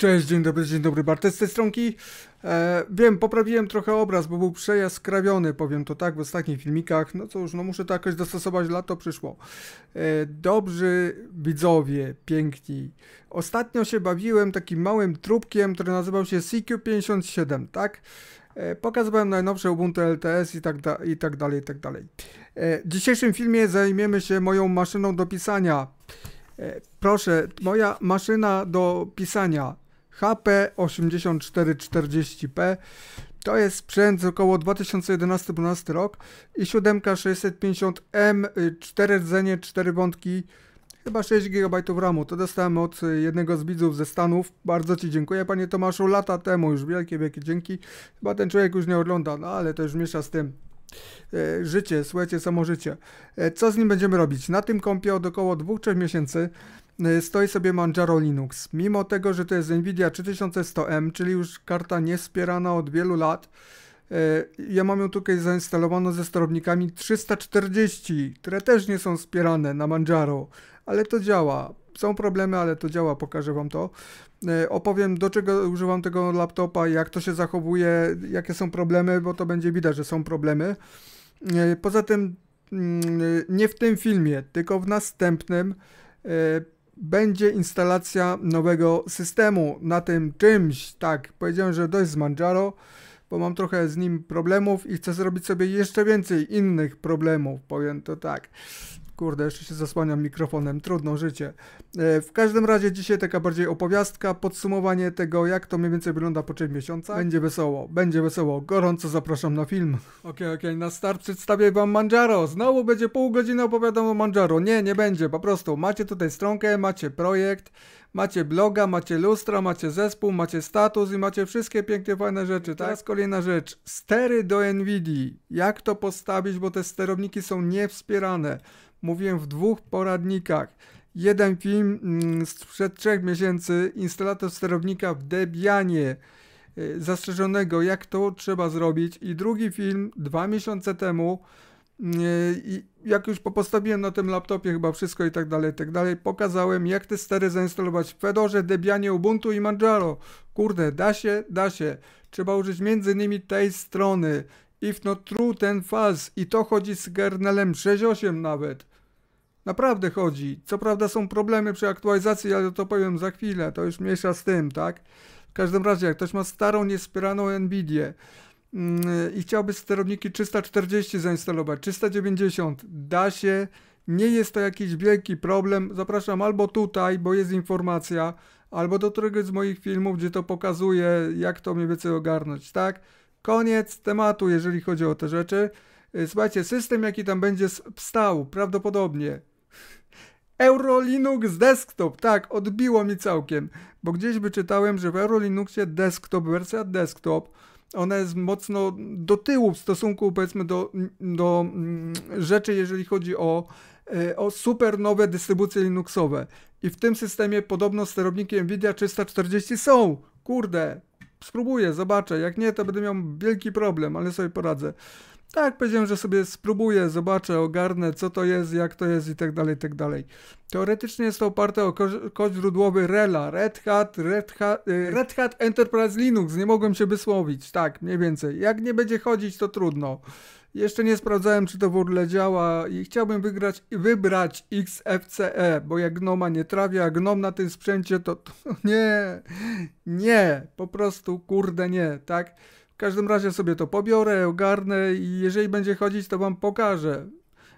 Cześć, dzień dobry, dzień dobry Bartek z tej stronki. E, wiem, poprawiłem trochę obraz, bo był przejazd krawiony, powiem to tak, w ostatnich filmikach. No cóż, no muszę to jakoś dostosować, lato przyszło. E, dobrzy widzowie, piękni. Ostatnio się bawiłem takim małym trubkiem, który nazywał się CQ57, tak? E, pokazywałem najnowsze Ubuntu LTS i tak, da, i tak dalej, i tak dalej. E, w dzisiejszym filmie zajmiemy się moją maszyną do pisania. E, proszę, moja maszyna do pisania HP8440P. To jest sprzęt z około 2011-12 rok i 650 m 4 y, rdzenie, 4 wątki, chyba 6 GB RAMu. To dostałem od y, jednego z widzów ze Stanów. Bardzo Ci dziękuję, panie Tomaszu. Lata temu już wielkie, wielkie dzięki. Chyba ten człowiek już nie ogląda, no ale to już miesza z tym. Y, życie, słuchajcie, samo życie. E, co z nim będziemy robić? Na tym kąpie od około 2-3 miesięcy Y, stoi sobie Manjaro Linux. Mimo tego, że to jest Nvidia 3100M, czyli już karta niespierana od wielu lat, y, ja mam ją tutaj zainstalowaną ze sterownikami 340, które też nie są wspierane na Manjaro, ale to działa. Są problemy, ale to działa, pokażę Wam to. Y, opowiem do czego używam tego laptopa, jak to się zachowuje, jakie są problemy, bo to będzie widać, że są problemy. Poza tym, mm, nie w tym filmie, tylko w następnym będzie instalacja nowego systemu na tym czymś. Tak, powiedziałem, że dość z Manjaro, bo mam trochę z nim problemów i chcę zrobić sobie jeszcze więcej innych problemów, powiem to tak. Kurde, jeszcze się zasłaniam mikrofonem, trudno życie. E, w każdym razie dzisiaj taka bardziej opowiastka, podsumowanie tego, jak to mniej więcej wygląda po 3 miesiącach. Będzie wesoło, będzie wesoło. Gorąco zapraszam na film. Okej, okay, okej, okay, na start przedstawię wam Manjaro. Znowu będzie pół godziny opowiadam o Manjaro. Nie, nie będzie, po prostu. Macie tutaj stronkę, macie projekt, macie bloga, macie lustra, macie zespół, macie status i macie wszystkie piękne fajne rzeczy, tak? Teraz kolejna rzecz. Stery do NVIDII. Jak to postawić, bo te sterowniki są niewspierane mówiłem w dwóch poradnikach. Jeden film mm, sprzed trzech miesięcy, instalator sterownika w Debianie e, zastrzeżonego, jak to trzeba zrobić i drugi film dwa miesiące temu mm, e, i jak już postawiłem na tym laptopie chyba wszystko i tak dalej, i tak dalej, pokazałem jak te stery zainstalować w Fedorze, Debianie, Ubuntu i Manjaro. Kurde, da się, da się. Trzeba użyć między innymi tej strony. If not true, ten false. I to chodzi z kernelem 6.8 nawet. Naprawdę chodzi. Co prawda są problemy przy aktualizacji, ale to powiem za chwilę, to już mniejsza z tym, tak? W każdym razie, jak ktoś ma starą, niespieraną Nvidia yy, mm, i chciałby sterowniki 340 zainstalować, 390, da się, nie jest to jakiś wielki problem. Zapraszam albo tutaj, bo jest informacja, albo do któregoś z moich filmów, gdzie to pokazuje, jak to mniej więcej ogarnąć, tak? Koniec tematu, jeżeli chodzi o te rzeczy. Y, słuchajcie, system jaki tam będzie wstał, prawdopodobnie Euro Linux Desktop, tak, odbiło mi całkiem, bo gdzieś czytałem, że w Euro Linuxie desktop, wersja desktop, ona jest mocno do tyłu w stosunku powiedzmy do, do mm, rzeczy, jeżeli chodzi o, e, o super nowe dystrybucje Linuxowe. I w tym systemie podobno sterowniki Nvidia 340 są. Kurde, spróbuję, zobaczę. Jak nie, to będę miał wielki problem, ale sobie poradzę. Tak, powiedziałem, że sobie spróbuję, zobaczę, ogarnę, co to jest, jak to jest i tak dalej, i tak dalej. Teoretycznie jest to oparte o kod źródłowy RELA, Red Hat, Red Hat, y, Red Hat Enterprise Linux, nie mogłem się wysłowić, tak, mniej więcej. Jak nie będzie chodzić, to trudno. Jeszcze nie sprawdzałem, czy to w ogóle działa i chciałbym wygrać, wybrać XFCE, bo jak gnoma nie trafia, a gnom na tym sprzęcie, to, to nie, nie, po prostu kurde nie, tak? W każdym razie sobie to pobiorę, ogarnę i jeżeli będzie chodzić, to wam pokażę.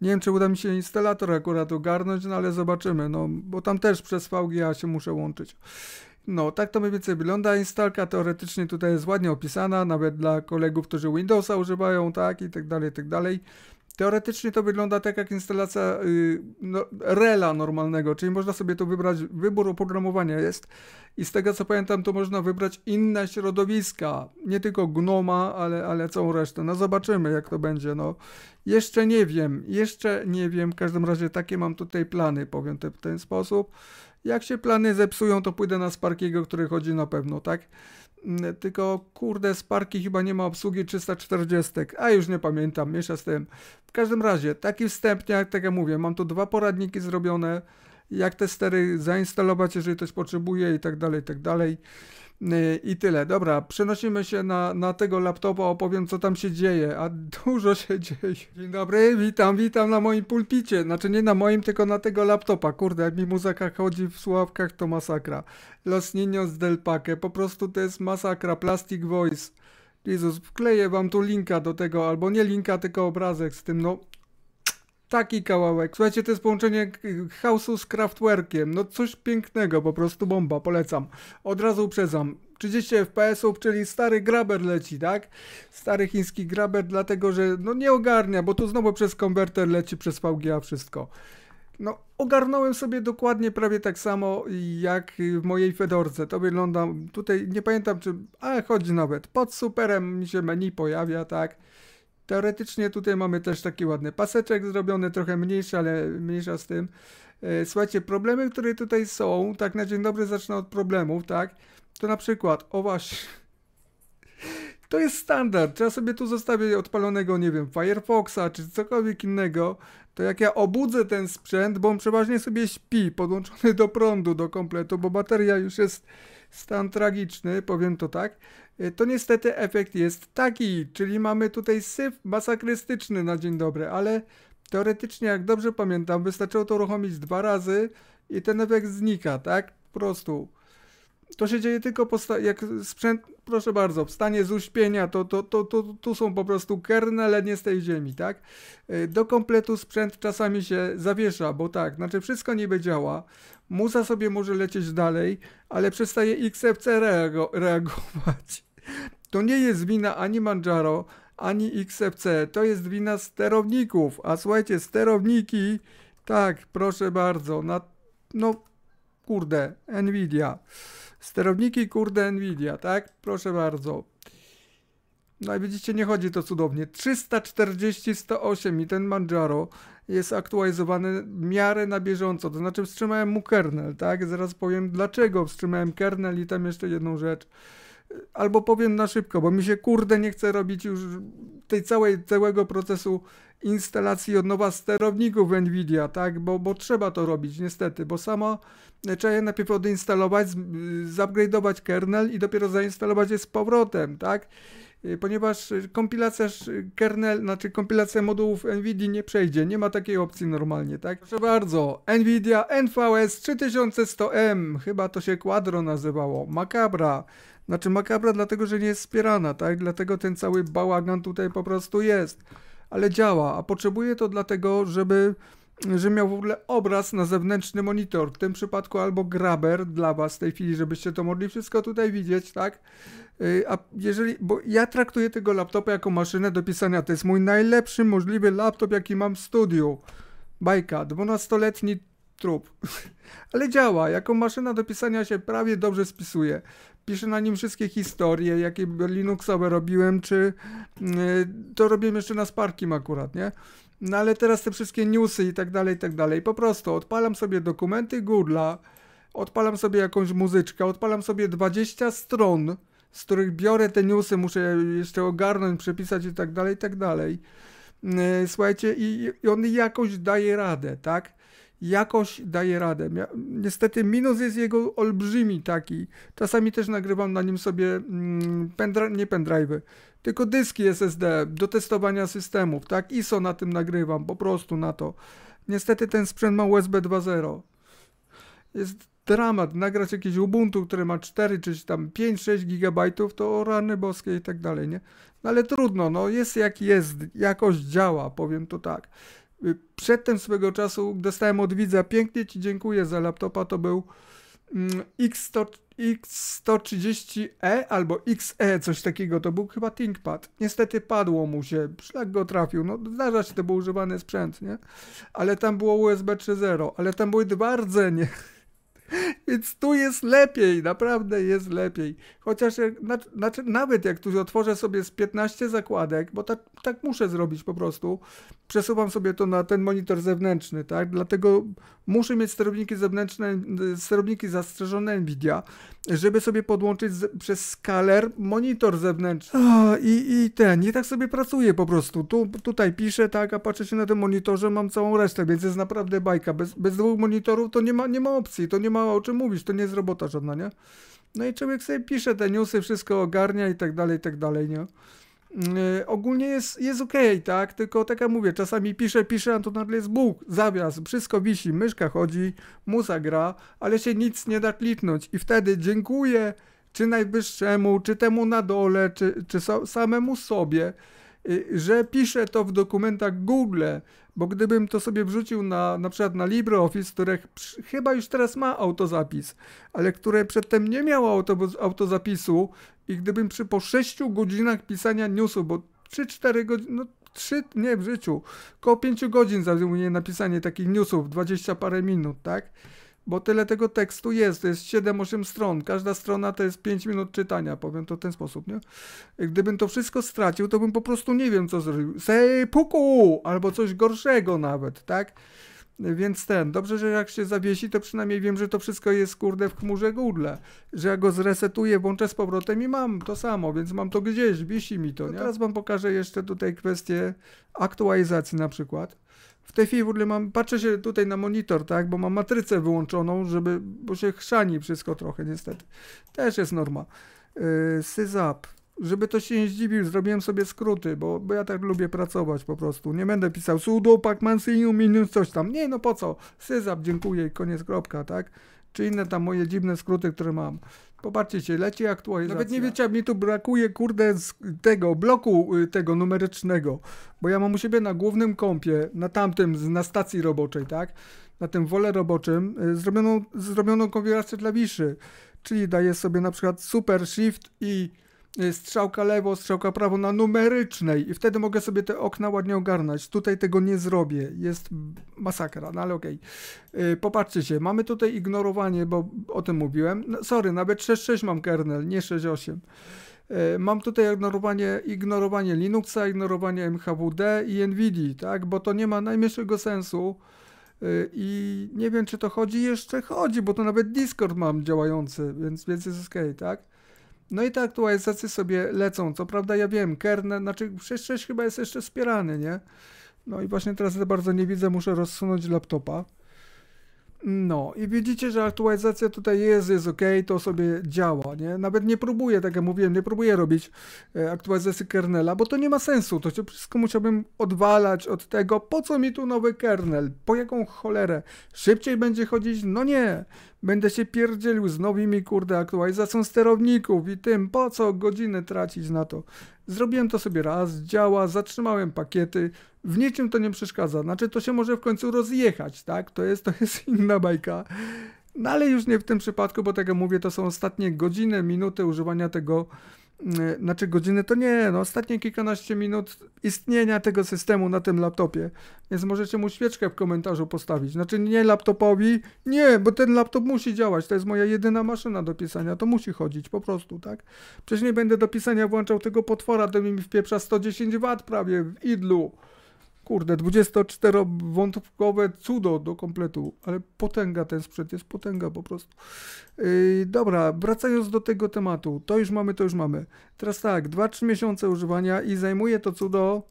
Nie wiem, czy uda mi się instalator akurat ogarnąć, no ale zobaczymy, no bo tam też przez VGA się muszę łączyć. No, tak to mniej więcej wygląda. Instalka teoretycznie tutaj jest ładnie opisana, nawet dla kolegów, którzy Windowsa używają, tak, i tak dalej, i tak dalej. Teoretycznie to wygląda tak jak instalacja yy, no, rela normalnego, czyli można sobie to wybrać, wybór oprogramowania jest i z tego co pamiętam to można wybrać inne środowiska, nie tylko Gnoma, ale, ale całą resztę. No zobaczymy jak to będzie, no jeszcze nie wiem, jeszcze nie wiem, w każdym razie takie mam tutaj plany, powiem te, w ten sposób. Jak się plany zepsują to pójdę na Sparkiego, który chodzi na pewno, tak? Mm, tylko kurde, z parki chyba nie ma obsługi 340, a już nie pamiętam, miesza z tym. W każdym razie, taki wstępnie, jak tak jak mówię, mam tu dwa poradniki zrobione, jak te stery zainstalować, jeżeli ktoś potrzebuje i tak dalej, i tak dalej. Yy, I tyle. Dobra, przenosimy się na, na tego laptopa, opowiem co tam się dzieje, a dużo się dzieje. Dzień dobry, witam, witam na moim pulpicie. Znaczy nie na moim, tylko na tego laptopa. Kurde, jak mi muzyka chodzi w sławkach, to masakra. Los Niños del Paque, po prostu to jest masakra. Plastic Voice. Jezus, wkleję wam tu linka do tego, albo nie linka, tylko obrazek z tym, no taki kawałek. Słuchajcie, to jest połączenie house'u z kraftwerkiem. No coś pięknego, po prostu bomba, polecam. Od razu uprzedzam. 30 FPS-ów, czyli stary graber leci, tak? Stary chiński graber, dlatego że no nie ogarnia, bo tu znowu przez konwerter leci, przez VGA wszystko. No, ogarnąłem sobie dokładnie prawie tak samo jak w mojej Fedorce. To wygląda tutaj, nie pamiętam czy, ale chodzi nawet. Pod superem mi się menu pojawia, tak? Teoretycznie tutaj mamy też taki ładny paseczek zrobiony, trochę mniejszy, ale mniejsza z tym. E, słuchajcie, problemy, które tutaj są, tak na dzień dobry zacznę od problemów, tak? To na przykład, o właśnie, to jest standard. Trzeba sobie tu zostawię odpalonego, nie wiem, Firefoxa czy cokolwiek innego. To jak ja obudzę ten sprzęt, bo on przeważnie sobie śpi, podłączony do prądu, do kompletu, bo bateria już jest stan tragiczny, powiem to tak, e, to niestety efekt jest taki, czyli mamy tutaj syf masakrystyczny na dzień dobry, ale teoretycznie, jak dobrze pamiętam, wystarczyło to uruchomić dwa razy i ten efekt znika, tak? Po prostu to się dzieje tylko jak sprzęt, proszę bardzo, wstanie z uśpienia, to, to, to, to tu są po prostu kernele nie z tej ziemi, tak? Y, do kompletu sprzęt czasami się zawiesza, bo tak, znaczy wszystko niby działa, muza sobie może lecieć dalej, ale przestaje XFC reago reagować. To nie jest wina ani Manjaro, ani XFC, to jest wina sterowników, a słuchajcie, sterowniki, tak, proszę bardzo, na, no kurde, Nvidia. Sterowniki, kurde, Nvidia, tak? Proszę bardzo. No i widzicie, nie chodzi to cudownie. 340, 108 i ten Manjaro jest aktualizowany w miarę na bieżąco. To znaczy wstrzymałem mu kernel, tak? Zaraz powiem dlaczego wstrzymałem kernel i tam jeszcze jedną rzecz albo powiem na szybko, bo mi się kurde nie chce robić już tej całej, całego procesu instalacji od nowa sterowników Nvidia, tak, bo, bo trzeba to robić niestety, bo samo e, trzeba je najpierw odinstalować, zupgrade'ować kernel i dopiero zainstalować je z powrotem, tak, Y, ponieważ y, kompilacja y, kernel, znaczy kompilacja modułów NVIDIA nie przejdzie, nie ma takiej opcji normalnie, tak? Proszę bardzo, NVIDIA NVS 3100M, chyba to się Quadro nazywało, makabra, znaczy makabra dlatego, że nie jest wspierana, tak? Dlatego ten cały bałagan tutaj po prostu jest, ale działa, a potrzebuje to dlatego, żeby że miał w ogóle obraz na zewnętrzny monitor, w tym przypadku albo graber dla was w tej chwili, żebyście to mogli wszystko tutaj widzieć, tak? Y, a jeżeli, bo ja traktuję tego laptopa jako maszynę do pisania, to jest mój najlepszy możliwy laptop, jaki mam w studiu. Bajka, 12-letni trup. Ale działa, jako maszyna do pisania się prawie dobrze spisuje. Piszę na nim wszystkie historie, jakie Linuxowe robiłem, czy y, to robiłem jeszcze na Sparkim akurat, nie? No ale teraz te wszystkie newsy i tak dalej, i tak dalej. Po prostu odpalam sobie dokumenty Google'a, odpalam sobie jakąś muzyczkę, odpalam sobie 20 stron, z których biorę te newsy, muszę jeszcze ogarnąć, przepisać i tak dalej, i tak dalej. Yy, słuchajcie, i, i on jakoś daje radę, tak? jakoś daje radę. Niestety minus jest jego olbrzymi taki. Czasami też nagrywam na nim sobie mm, pendri nie pendrive'y, tylko dyski SSD do testowania systemów, tak? ISO na tym nagrywam, po prostu na to. Niestety ten sprzęt ma USB 2.0. Jest dramat, nagrać jakieś Ubuntu, które ma 4 czy tam 5-6 gigabajtów, to rany boskie i tak dalej, nie? No ale trudno, no jest jak jest, jakoś działa, powiem to tak. Y, przedtem swego czasu dostałem od widza, pięknie Ci dziękuję za laptopa, to był X100, mm, X130E albo XE, coś takiego, to był chyba ThinkPad. Niestety padło mu się, szlak go trafił, no zdarza się, to był używany sprzęt, nie? Ale tam było USB 3.0, ale tam były dwa rdzenie. Więc tu jest lepiej, naprawdę jest lepiej. Chociaż jak, na, znaczy, nawet jak tu otworzę sobie z 15 zakładek, bo tak, tak muszę zrobić po prostu, przesuwam sobie to na ten monitor zewnętrzny, tak? Dlatego muszę mieć sterowniki zewnętrzne, sterowniki zastrzeżone Nvidia, żeby sobie podłączyć z, przez skaler monitor zewnętrzny. A, i, I ten, i tak sobie pracuję po prostu. Tu, tutaj piszę, tak, a patrzę się na tym monitorze, mam całą resztę, więc jest naprawdę bajka. Bez, bez dwóch monitorów to nie ma, nie ma opcji, to nie ma o czym mówić, to nie jest robota żadna, nie? No i człowiek sobie pisze te newsy, wszystko ogarnia i tak dalej, i tak dalej, nie? Y, ogólnie jest, jest okej, okay, tak? Tylko tak jak mówię, czasami piszę, piszę, a to nagle jest Bóg, zawias, wszystko wisi, myszka chodzi, musa gra, ale się nic nie da kliknąć i wtedy dziękuję czy najwyższemu, czy temu na dole, czy, czy samemu sobie, Y, że piszę to w dokumentach Google, bo gdybym to sobie wrzucił na, na przykład na LibreOffice, które chyba już teraz ma autozapis, ale które przedtem nie miało auto, autozapisu i gdybym przy po 6 godzinach pisania newsu, bo 3-4 godziny, no 3, nie w życiu, koło 5 godzin zajmuje napisanie takich newsów, 20 parę minut, tak? bo tyle tego tekstu jest, to jest 7-8 stron, każda strona to jest 5 minut czytania, powiem to w ten sposób, nie? Gdybym to wszystko stracił, to bym po prostu nie wiem, co zrobił. Sej puku! Albo coś gorszego nawet, tak? Więc ten, dobrze, że jak się zawiesi, to przynajmniej wiem, że to wszystko jest kurde w chmurze Google, że ja go zresetuję, włączę z powrotem i mam to samo, więc mam to gdzieś, wisi mi to. Nie? Teraz wam pokażę jeszcze tutaj kwestię aktualizacji na przykład w tej chwili w ogóle mam, patrzę się tutaj na monitor, tak, bo mam matrycę wyłączoną, żeby, bo się chrzani wszystko trochę niestety. Też jest norma. Yy, syzap. Żeby to się nie zdziwił, zrobiłem sobie skróty, bo, bo ja tak lubię pracować po prostu. Nie będę pisał sudo, pacman, minus coś tam. Nie, no po co? Syzap, dziękuję i koniec, kropka, tak? czy inne tam moje dziwne skróty, które mam. Popatrzcie się, leci aktualizacja. Nawet nie wiecie, mi tu brakuje, kurde, tego bloku y, tego numerycznego, bo ja mam u siebie na głównym kąpie, na tamtym, na stacji roboczej, tak? Na tym wolę roboczym y, zrobioną, zrobioną konfigurację wiszy, czyli daję sobie na przykład Super Shift i Y, strzałka lewo, strzałka prawo na numerycznej i wtedy mogę sobie te okna ładnie ogarnąć. Tutaj tego nie zrobię, jest masakra, no ale okej. Okay. Popatrzcie się, mamy tutaj ignorowanie, bo o tym mówiłem. No, sorry, nawet 6.6 mam kernel, nie 6.8. Y, mam tutaj ignorowanie, ignorowanie Linuxa, ignorowanie MHWD i NVIDII, tak? bo to nie ma najmniejszego sensu y, i nie wiem, czy to chodzi, jeszcze chodzi, bo to nawet Discord mam działający, więc, więc jest ok, tak? No i te aktualizacje sobie lecą. Co prawda ja wiem, Kernel, znaczy 6.6 chyba jest jeszcze wspierany, nie? No i właśnie teraz bardzo nie widzę, muszę rozsunąć laptopa. No i widzicie, że aktualizacja tutaj jest, jest ok, to sobie działa, nie? Nawet nie próbuję, tak jak mówiłem, nie próbuję robić e, aktualizacji kernela, bo to nie ma sensu, to wszystko musiałbym odwalać od tego, po co mi tu nowy kernel, po jaką cholerę, szybciej będzie chodzić? No nie, będę się pierdzielił z nowymi, kurde, aktualizacją sterowników i tym, po co godzinę tracić na to. Zrobiłem to sobie raz, działa, zatrzymałem pakiety, w niczym to nie przeszkadza. Znaczy, to się może w końcu rozjechać, tak? To jest, to jest inna bajka. No ale już nie w tym przypadku, bo tak jak mówię, to są ostatnie godziny, minuty używania tego Y, znaczy godziny to nie, no ostatnie kilkanaście minut istnienia tego systemu na tym laptopie. Więc możecie mu świeczkę w komentarzu postawić. Znaczy nie laptopowi, nie, bo ten laptop musi działać, to jest moja jedyna maszyna do pisania, to musi chodzić po prostu, tak? Przecież nie będę do pisania włączał tego potwora, to mi wpieprza 110 W prawie w idlu kurde, 24-wątkowe cudo do kompletu, ale potęga ten sprzęt, jest potęga po prostu. Yy, dobra, wracając do tego tematu, to już mamy, to już mamy. Teraz tak, 2-3 miesiące używania i zajmuje to cudo,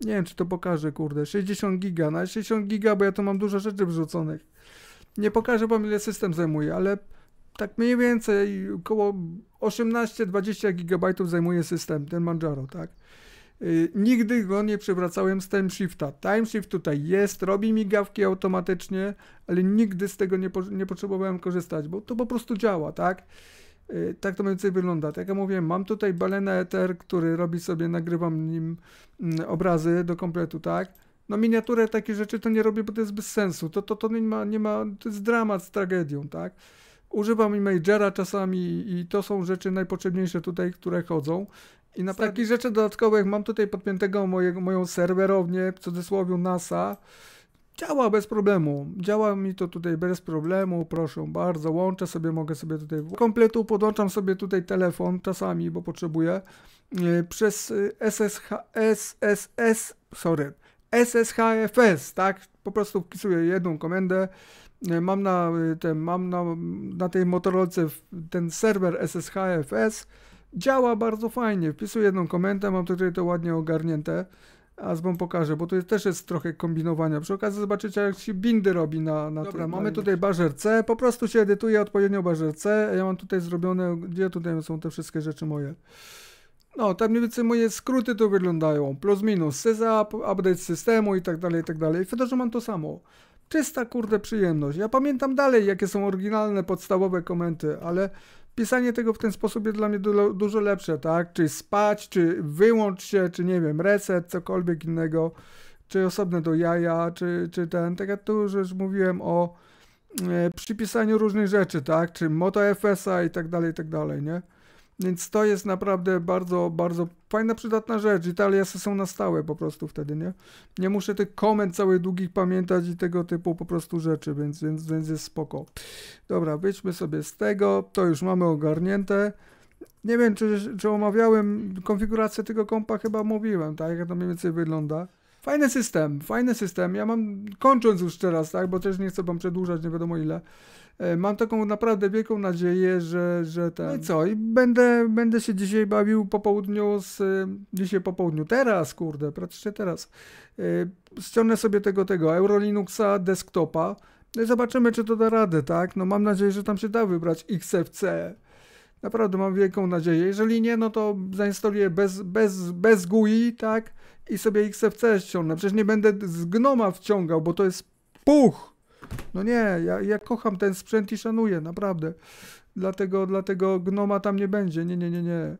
nie wiem czy to pokażę, kurde, 60 giga, na 60 giga, bo ja tu mam dużo rzeczy wrzuconych. Nie pokażę wam ile system zajmuje, ale tak mniej więcej około 18-20 gigabajtów zajmuje system, ten Manjaro, tak. Y, nigdy go nie przewracałem z timeshifta. Timeshift tutaj jest, robi migawki automatycznie, ale nigdy z tego nie, po, nie potrzebowałem korzystać, bo to po prostu działa, tak? Y, tak to mniej więcej wygląda. Tak jak mówiłem, mam tutaj balena Ether, który robi sobie, nagrywam nim mm, obrazy do kompletu, tak? No miniaturę takie rzeczy to nie robię, bo to jest bez sensu. To, to, to nie ma, nie ma, to jest dramat z tragedią, tak? Używam Imagera czasami i to są rzeczy najpotrzebniejsze tutaj, które chodzą. I na takich rzeczy dodatkowych mam tutaj podpiętego mojego, moją serwerownię, w cudzysłowie NASA. Działa bez problemu. Działa mi to tutaj bez problemu, proszę bardzo. Łączę sobie, mogę sobie tutaj kompletu, podłączam sobie tutaj telefon czasami, bo potrzebuję. Y, przez y, SSH, SSS, sorry, SSHFS, tak? Po prostu wpisuję jedną komendę. Y, mam na, ten, mam na, na tej motorolce ten serwer SSHFS działa bardzo fajnie. Wpisuję jedną komentę, mam tutaj to ładnie ogarnięte, a z wam pokażę, bo tu też jest trochę kombinowania. Przy okazji zobaczycie, jak się bindy robi na, na Dobra, Mamy tutaj barzer C, po prostu się edytuje odpowiednio barzer C, ja mam tutaj zrobione, gdzie tutaj są te wszystkie rzeczy moje. No, tam mniej więcej moje skróty to wyglądają, plus minus, syzap, update systemu i tak dalej, i tak dalej. Wtedy że mam to samo. Czysta, kurde, przyjemność. Ja pamiętam dalej, jakie są oryginalne, podstawowe komenty, ale Pisanie tego w ten sposób jest dla mnie dużo lepsze, tak? Czy spać, czy wyłącz się, czy nie wiem, reset, cokolwiek innego, czy osobne do jaja, czy, czy ten. Tak jak tu już mówiłem o e, przypisaniu różnych rzeczy, tak? Czy moto FSA i tak dalej, i tak dalej, nie? Więc to jest naprawdę bardzo, bardzo fajna, przydatna rzecz. I te aliasy są na stałe po prostu wtedy, nie? Nie muszę tych komend całych długich pamiętać i tego typu po prostu rzeczy, więc, więc, więc jest spoko. Dobra, wyjdźmy sobie z tego. To już mamy ogarnięte. Nie wiem, czy, czy omawiałem konfigurację tego kompa, chyba mówiłem, tak? Jak to mniej więcej wygląda. Fajny system, fajny system. Ja mam, kończąc już teraz, tak? Bo też nie chcę wam przedłużać, nie wiadomo ile. E, mam taką naprawdę wielką nadzieję, że, że ten... No i co? I będę, będę się dzisiaj bawił po południu z... E, dzisiaj po południu. Teraz, kurde, praktycznie teraz. E, ściągnę sobie tego, tego Eurolinuxa desktopa. No i zobaczymy, czy to da radę, tak? No mam nadzieję, że tam się da wybrać XFC. Naprawdę mam wielką nadzieję. Jeżeli nie, no to zainstaluję bez, bez, bez GUI, tak? I sobie XFC ściągnę. Przecież nie będę z Gnoma wciągał, bo to jest puch! No nie, ja, ja kocham ten sprzęt i szanuję, naprawdę. Dlatego, dlatego Gnoma tam nie będzie. Nie, nie, nie, nie.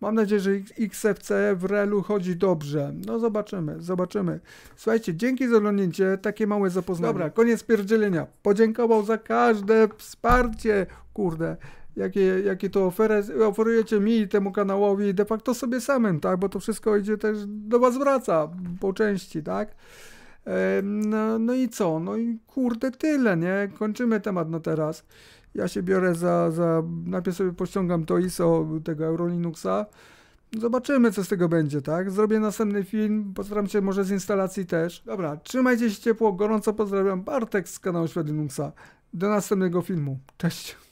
Mam nadzieję, że XFCE w relu chodzi dobrze. No zobaczymy, zobaczymy. Słuchajcie, dzięki za oglądanie, takie małe zapoznanie. Dobra, koniec pierdzielenia. Podziękował za każde wsparcie. Kurde, jakie, jakie to ofery, oferujecie mi i temu kanałowi de facto sobie samym, tak? Bo to wszystko idzie też do was wraca po części, tak? No, no, i co? No i kurde, tyle, nie? Kończymy temat na no teraz. Ja się biorę za, za najpierw sobie pościągam to ISO tego Eurolinuxa. Zobaczymy, co z tego będzie, tak? Zrobię następny film, postaram się może z instalacji też. Dobra, trzymajcie się ciepło, gorąco pozdrawiam. Bartek z kanału Świat Linuxa. Do następnego filmu. Cześć!